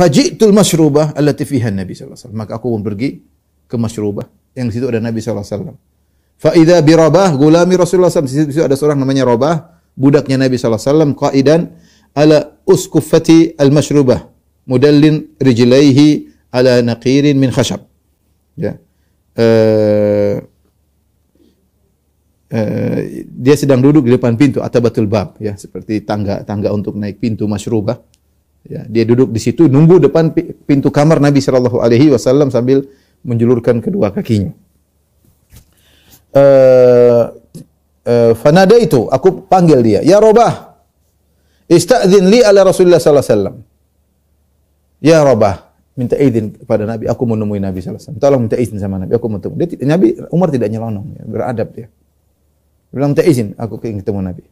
Fajitul masyrubah allati fiha Nabi sallallahu alaihi wasallam. Maka aku pun pergi ke masyrubah yang di situ ada Nabi sallallahu alaihi wasallam. Fa idza gulami Rasulullah sallallahu alaihi Di situ ada seorang namanya Rabah, budaknya Nabi sallallahu alaihi wasallam qaidan ala uskufati al-masyrubah mudallin rijlaihi ala naqirin min khashab. Ya. Uh, uh, dia sedang duduk di depan pintu atabatul bab ya seperti tangga tangga untuk naik pintu masyrubah Ya, dia duduk di situ nunggu depan pintu kamar Nabi Shallallahu Alaihi Wasallam sambil menjulurkan kedua kakinya. Uh, eh, uh, eh, fanada itu aku panggil dia ya robah istadzin li ala rasulullah sallallahu alaihi wasallam ya robah minta izin kepada nabi aku menemui nabi sallallahu alaihi wasallam tolong minta izin sama nabi aku mau dia nabi Umar tidak nyelonong ya, beradab dia bilang minta izin aku ingin ketemu nabi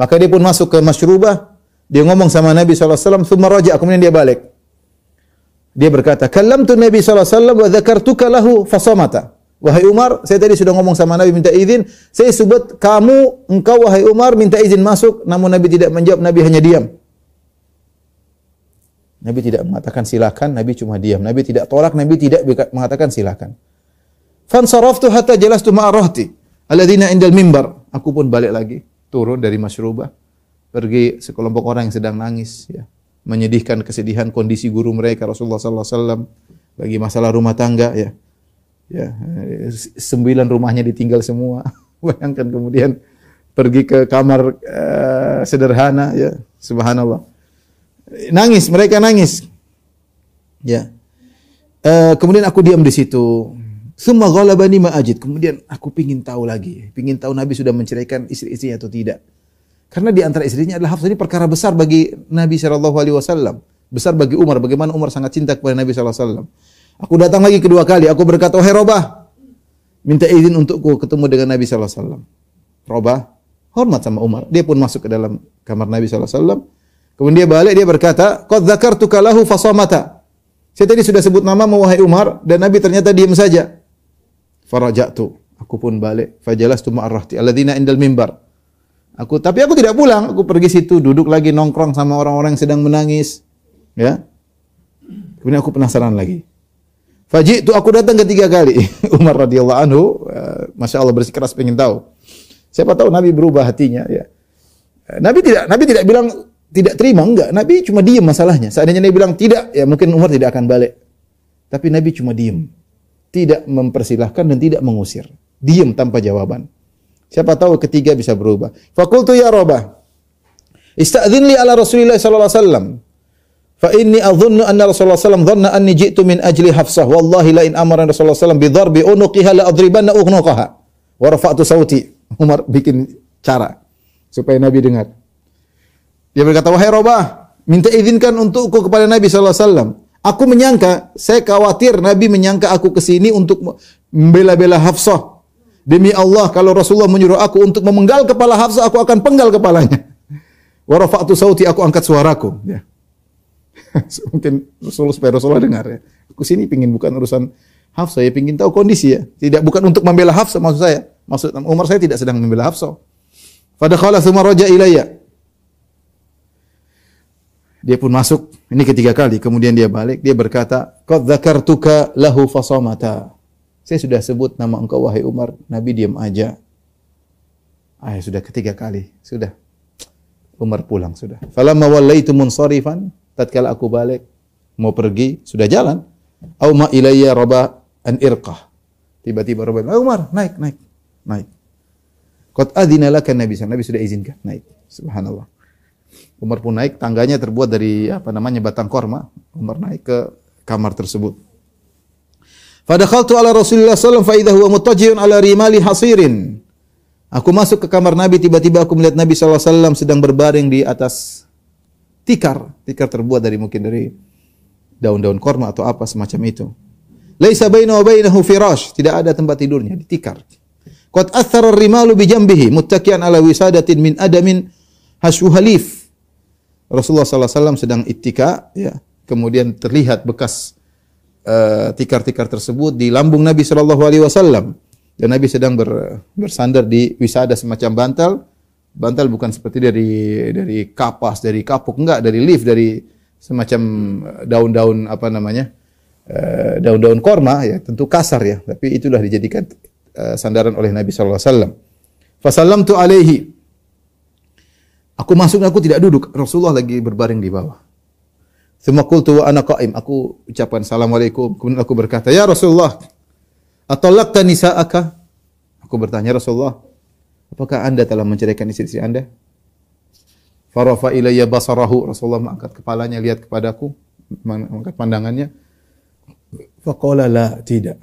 maka dia pun masuk ke masyrubah dia ngomong sama Nabi SAW, thumma raja, kemudian dia balik. Dia berkata, tu Nabi SAW wa dhakartuka lahu fasamata. Wahai Umar, saya tadi sudah ngomong sama Nabi minta izin. Saya sebut kamu, engkau wahai Umar minta izin masuk. Namun Nabi tidak menjawab, Nabi hanya diam. Nabi tidak mengatakan silakan, Nabi cuma diam. Nabi tidak tolak, Nabi tidak mengatakan silakan. Fansaraftu hatta jalastu ma'a rahti alladziina 'indal mimbar. Aku pun balik lagi, turun dari masyrubah pergi sekelompok orang yang sedang nangis ya menyedihkan kesedihan kondisi guru mereka Rasulullah sallallahu alaihi wasallam bagi masalah rumah tangga ya ya eh, sembilan rumahnya ditinggal semua bayangkan kemudian pergi ke kamar uh, sederhana ya subhanallah nangis mereka nangis ya uh, kemudian aku diam di situ semua ghalabani maajid, Kemudian aku pingin tahu lagi, pingin tahu Nabi sudah menceraikan istri-istrinya atau tidak. Karena di antara istrinya adalah Hafsah ini perkara besar bagi Nabi Shallallahu Alaihi Wasallam, besar bagi Umar. Bagaimana Umar sangat cinta kepada Nabi Shallallahu Alaihi Wasallam. Aku datang lagi kedua kali. Aku berkata, wahai oh, Robah, minta izin untukku ketemu dengan Nabi Shallallahu Alaihi Wasallam. Robah hormat sama Umar. Dia pun masuk ke dalam kamar Nabi Shallallahu Alaihi Wasallam. Kemudian dia balik dia berkata, "Qad dzakartuka lahu fasamata." Saya tadi sudah sebut nama wahai Umar dan Nabi ternyata diam saja. Faraja'tu. Aku pun balik. Fajalastu ma'arrahti alladzina indal mimbar. Aku tapi aku tidak pulang, aku pergi situ duduk lagi nongkrong sama orang-orang yang sedang menangis. Ya. Kemudian aku penasaran lagi. Faji itu aku datang ketiga kali. Umar radhiyallahu anhu, eh, masya Allah bersikeras pengen tahu. Siapa tahu Nabi berubah hatinya. Ya. Nabi tidak, Nabi tidak bilang tidak terima enggak. Nabi cuma diem masalahnya. Seandainya Nabi bilang tidak, ya mungkin Umar tidak akan balik. Tapi Nabi cuma diem, tidak mempersilahkan dan tidak mengusir. Diem tanpa jawaban. Siapa tahu ketiga bisa berubah. Fakultu ya Robah. Istadzin li ala Rasulillah sallallahu alaihi wasallam. Fa inni adhunnu anna Rasulullah sallallahu dhanna anni ji'tu min ajli Hafsah. Wallahi la in amara Rasulullah sallallahu bi dharbi unuqiha la adribanna unuqaha. Wa rafa'tu sauti. Umar bikin cara supaya Nabi dengar. Dia berkata, "Wahai Robah, minta izinkan untukku kepada Nabi sallallahu alaihi wasallam." Aku menyangka, saya khawatir Nabi menyangka aku ke sini untuk membela-bela Hafsah Demi Allah kalau Rasulullah menyuruh aku untuk memenggal kepala Hafsah, aku akan penggal kepalanya. Warafatu rafa'tu sauti, aku angkat suaraku. Ya. Mungkin Rasulullah supaya Rasulullah dengar ya. Aku sini pingin bukan urusan Hafsah, ya pingin tahu kondisi ya. Tidak bukan untuk membela Hafsah maksud saya. Maksud Umar saya tidak sedang membela Hafsah. Fadakhala summa raja ilayya. Dia pun masuk, ini ketiga kali, kemudian dia balik, dia berkata, "Qad dzakartuka lahu fasamata." Saya sudah sebut nama engkau wahai Umar, Nabi diam aja. Ah, ya sudah ketiga kali, sudah. Umar pulang sudah. Falamma wallaitu munsarifan, tatkala aku balik mau pergi, sudah jalan. Au ma ilayya raba an irqah. Tiba-tiba Rabi, "Ah Umar, naik, naik, naik." Qad adzina laka Nabi Nabi sudah izinkan naik. Subhanallah. Umar pun naik, tangganya terbuat dari apa namanya batang korma. Umar naik ke kamar tersebut. Fadakhaltu ala Rasulullah sallallahu fa idza huwa muttaji'un ala rimali hasirin. Aku masuk ke kamar Nabi tiba-tiba aku melihat Nabi sallallahu alaihi wasallam sedang berbaring di atas tikar, tikar terbuat dari mungkin dari daun-daun korma atau apa semacam itu. Laisa baina wa bainahu firash, tidak ada tempat tidurnya di tikar. Qad athara rimalu bi jambihi muttaki'an ala wisadatin min adamin hasuhalif. Rasulullah sallallahu alaihi wasallam sedang ittika ya, kemudian terlihat bekas Eh, tikar-tikar uh, tersebut di lambung Nabi Shallallahu Alaihi Wasallam dan Nabi sedang ber, bersandar di wisada semacam bantal bantal bukan seperti dari dari kapas dari kapuk enggak dari leaf dari semacam eh, daun-daun apa namanya eh, daun-daun uh, korma ya tentu kasar ya tapi itulah dijadikan uh, sandaran oleh Nabi Shallallahu Alaihi Wasallam. Fasallam tu alaihi. Aku masuk aku tidak duduk Rasulullah lagi berbaring di bawah. Thumma qultu wa ana qa'im. Aku ucapkan assalamualaikum. Kemudian aku berkata, "Ya Rasulullah, atalaqta nisa'aka?" Aku bertanya, "Rasulullah, apakah Anda telah menceraikan istri-istri Anda?" Farafa ilayya basarahu. Rasulullah mengangkat kepalanya lihat kepadaku, mengangkat pandangannya. Faqala la, tidak.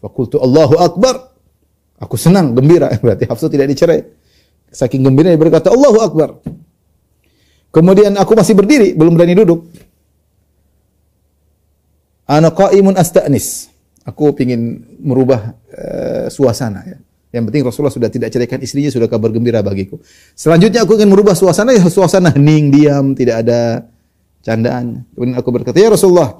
Faqultu Allahu akbar. Aku senang, gembira. Berarti Hafsah tidak dicerai. Saking gembira dia berkata, Allahu akbar. Kemudian aku masih berdiri, belum berani duduk. Ana qaimun astanis. Aku ingin merubah uh, suasana ya. Yang penting Rasulullah sudah tidak ceraikan istrinya, sudah kabar gembira bagiku. Selanjutnya aku ingin merubah suasana, ya suasana hening, diam, tidak ada candaan. Kemudian aku berkata, "Ya Rasulullah,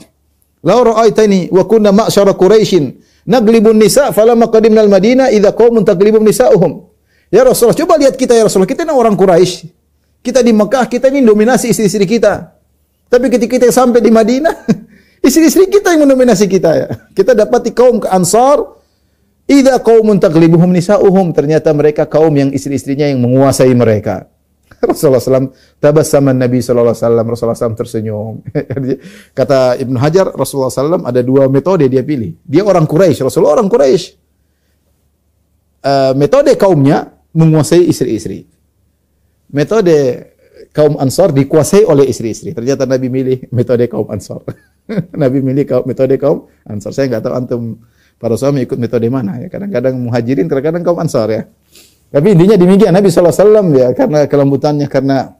law ra'aitani wa kunna ma'syara Quraisyin naglibun nisa falamma qadimna al-Madinah idza qaumun taglibun nisa'uhum." Ya Rasulullah, coba lihat kita ya Rasulullah, kita ini orang Quraisy. Kita di Mekah, kita ini dominasi istri-istri kita. Tapi ketika kita sampai di Madinah, istri-istri kita yang mendominasi kita ya. Kita dapati kaum ke Ansar, Ida kaumun taglibuhum nisa'uhum. Ternyata mereka kaum yang istri-istrinya yang menguasai mereka. Rasulullah SAW tabassama Nabi SAW. Rasulullah SAW tersenyum. Kata Ibn Hajar, Rasulullah SAW ada dua metode dia pilih. Dia orang Quraisy, Rasulullah orang Quraisy. Uh, metode kaumnya menguasai istri-istri metode kaum Ansor dikuasai oleh istri-istri. Ternyata Nabi milih metode kaum Ansor. Nabi milih kaum, metode kaum Ansor. Saya nggak tahu antum para suami ikut metode mana ya. Kadang-kadang muhajirin, kadang-kadang kaum Ansor ya. Tapi intinya demikian Nabi SAW ya karena kelembutannya karena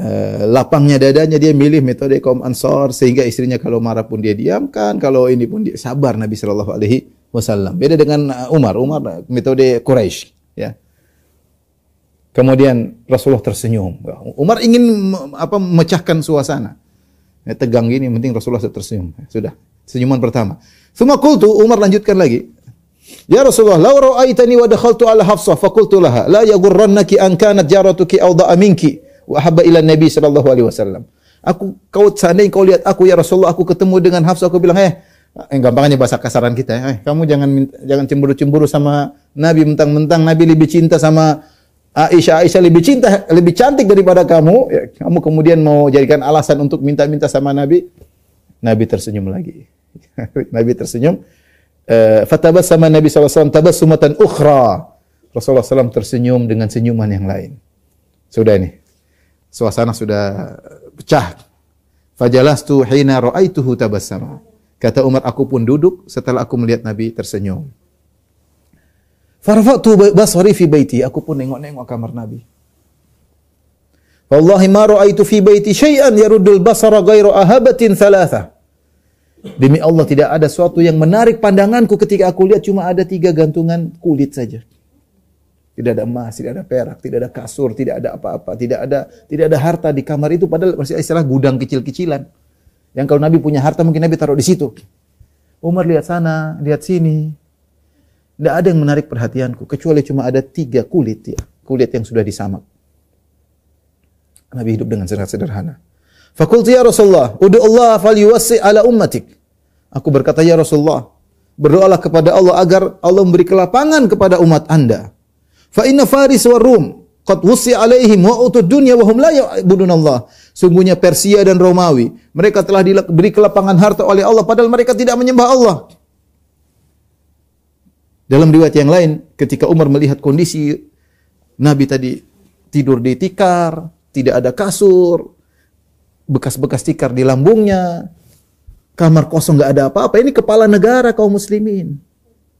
eh, lapangnya dadanya dia milih metode kaum Ansor sehingga istrinya kalau marah pun dia diamkan, kalau ini pun dia sabar Nabi Shallallahu alaihi wasallam. Beda dengan eh, Umar, Umar eh, metode Quraisy ya. Kemudian Rasulullah tersenyum. Umar ingin apa memecahkan suasana. Ya, tegang gini, yang penting Rasulullah tersenyum. Sudah, senyuman pertama. Semua kultu, Umar lanjutkan lagi. Ya Rasulullah, lau ra'aitani wa dakhaltu ala Hafsah fakultu laha, la yagurrannaki an kanat jaratuki aw da'a minki wa habba ila Nabi sallallahu alaihi wasallam. Aku kau seandainya kau lihat aku ya Rasulullah aku ketemu dengan Hafsah aku bilang, "Eh, eh Yang gampangnya bahasa kasaran kita ya. Eh, kamu jangan jangan cemburu-cemburu sama Nabi mentang-mentang Nabi lebih cinta sama Aisyah Aisyah lebih cinta lebih cantik daripada kamu ya, kamu kemudian mau jadikan alasan untuk minta-minta sama Nabi Nabi tersenyum lagi Nabi tersenyum eh, fatabat sama Nabi SAW Tabas sumatan ukhra Rasulullah SAW tersenyum dengan senyuman yang lain sudah ini suasana sudah pecah fajalastu hina ra'aituhu tabassama kata Umar aku pun duduk setelah aku melihat Nabi tersenyum Farfa'tu basari fi baiti. Aku pun nengok-nengok kamar Nabi. Wallahi ma ra'aitu fi baiti syai'an yaruddul basara ghairu ahabatin thalatha. Demi Allah tidak ada sesuatu yang menarik pandanganku ketika aku lihat cuma ada tiga gantungan kulit saja. Tidak ada emas, tidak ada perak, tidak ada kasur, tidak ada apa-apa, tidak ada tidak ada harta di kamar itu padahal masih istilah gudang kecil-kecilan. Yang kalau Nabi punya harta mungkin Nabi taruh di situ. Umar lihat sana, lihat sini, tidak ada yang menarik perhatianku, kecuali cuma ada tiga kulit ya, kulit yang sudah disamak. Nabi hidup dengan sangat sederhana. Fakulti ya Rasulullah, udu Allah fal yuwassi ala ummatik. Aku berkata ya Rasulullah, berdoalah kepada Allah agar Allah memberi kelapangan kepada umat anda. Fa inna Faris wa Rum qad wusi alaihim wa utud dunya wa hum la ya'budun Allah. Sungguhnya Persia dan Romawi, mereka telah diberi kelapangan harta oleh Allah padahal mereka tidak menyembah Allah. Dalam riwayat yang lain, ketika Umar melihat kondisi Nabi tadi tidur di tikar, tidak ada kasur, bekas-bekas tikar di lambungnya, kamar kosong nggak ada apa-apa. Ini kepala negara kaum muslimin.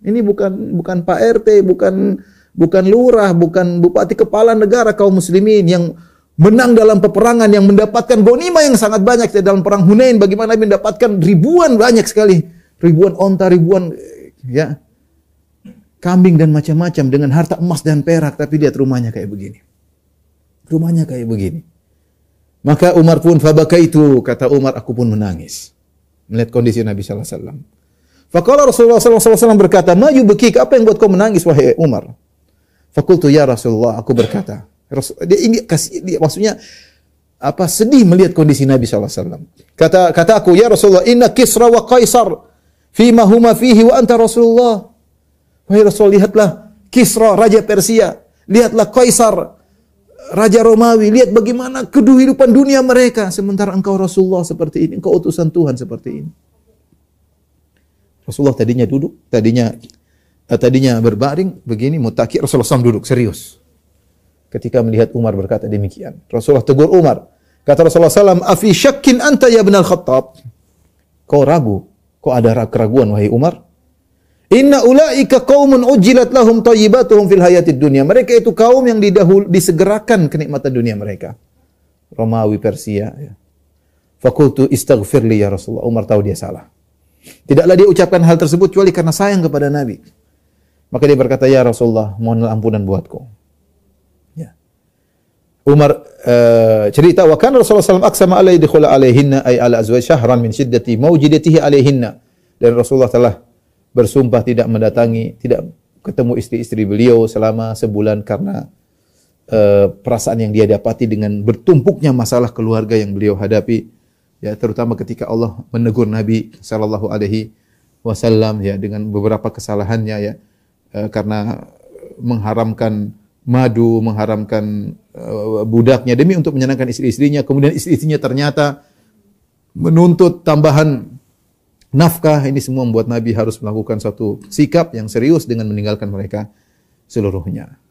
Ini bukan bukan Pak RT, bukan bukan lurah, bukan bupati, kepala negara kaum muslimin yang menang dalam peperangan yang mendapatkan gonima yang sangat banyak dalam perang Hunain bagaimana mendapatkan ribuan banyak sekali ribuan onta ribuan ya kambing dan macam-macam dengan harta emas dan perak, tapi lihat rumahnya kayak begini. Rumahnya kayak begini. Maka Umar pun fabaka itu kata Umar aku pun menangis melihat kondisi Nabi sallallahu alaihi wasallam. Rasulullah saw alaihi wasallam berkata, Maju bekik Apa yang buat kau menangis wahai Umar?" Fakultu ya Rasulullah, aku berkata. Rasul, dia ini kasih dia, maksudnya apa sedih melihat kondisi Nabi sallallahu alaihi wasallam. Kata kata aku, "Ya Rasulullah, inna Kisra wa fi fima huma fihi wa anta Rasulullah." Wahai Rasul, lihatlah Kisra, Raja Persia. Lihatlah Kaisar, Raja Romawi. Lihat bagaimana kehidupan dunia mereka. Sementara engkau Rasulullah seperti ini. Engkau utusan Tuhan seperti ini. Rasulullah tadinya duduk, tadinya eh, tadinya berbaring begini mutaki Rasulullah SAW duduk serius. Ketika melihat Umar berkata demikian, Rasulullah tegur Umar. Kata Rasulullah SAW, "Afi syakkin anta ya bin al-Khattab?" Kau ragu? Kau ada keraguan wahai Umar? Inna ulaika qaumun ujilat lahum thayyibatuhum fil hayatid dunya. Mereka itu kaum yang didahul disegerakan kenikmatan dunia mereka. Romawi Persia ya. Fakultu istaghfirli ya Rasulullah. Umar tahu dia salah. Tidaklah dia ucapkan hal tersebut kecuali karena sayang kepada Nabi. Maka dia berkata, "Ya Rasulullah, mohon ampunan buatku." Ya. Umar uh, cerita, "Wa kana Rasulullah sallallahu alaihi wasallam aqsama alaihi dukhula alaihinna ay ala azwaj syahran min syiddati mawjidatihi alaihinna." Dan Rasulullah telah bersumpah tidak mendatangi, tidak ketemu istri-istri beliau selama sebulan karena eh, perasaan yang dia dapati dengan bertumpuknya masalah keluarga yang beliau hadapi ya terutama ketika Allah menegur Nabi Shallallahu alaihi wasallam ya dengan beberapa kesalahannya ya eh, karena mengharamkan madu, mengharamkan eh, budaknya demi untuk menyenangkan istri-istrinya kemudian istri-istrinya ternyata menuntut tambahan nafkah, ini semua membuat Nabi harus melakukan satu sikap yang serius dengan meninggalkan mereka seluruhnya.